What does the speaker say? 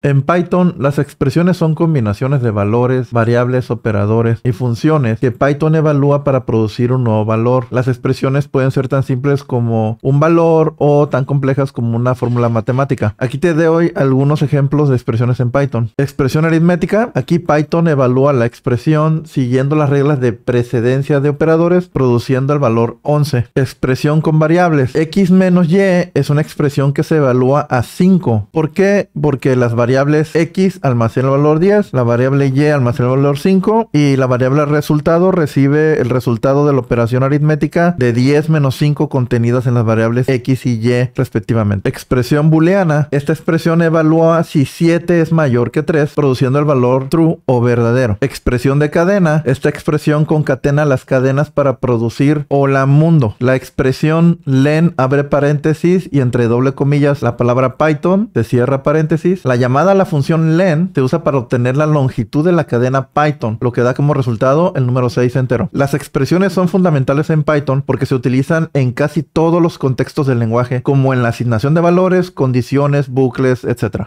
En Python, las expresiones son combinaciones de valores, variables, operadores y funciones que Python evalúa para producir un nuevo valor. Las expresiones pueden ser tan simples como un valor o tan complejas como una fórmula matemática. Aquí te doy algunos ejemplos de expresiones en Python. Expresión aritmética. Aquí Python evalúa la expresión siguiendo las reglas de precedencia de operadores, produciendo el valor 11. Expresión con variables. X menos Y es una expresión que se evalúa a 5. ¿Por qué? Porque las variables variables X almacena el valor 10, la variable Y almacena el valor 5 y la variable resultado recibe el resultado de la operación aritmética de 10 menos 5 contenidas en las variables X y Y respectivamente. Expresión booleana. Esta expresión evalúa si 7 es mayor que 3, produciendo el valor true o verdadero. Expresión de cadena. Esta expresión concatena las cadenas para producir hola mundo. La expresión len abre paréntesis y entre doble comillas la palabra Python se cierra paréntesis. La llamada la función len se usa para obtener la longitud de la cadena Python, lo que da como resultado el número 6 entero. Las expresiones son fundamentales en Python porque se utilizan en casi todos los contextos del lenguaje, como en la asignación de valores, condiciones, bucles, etc.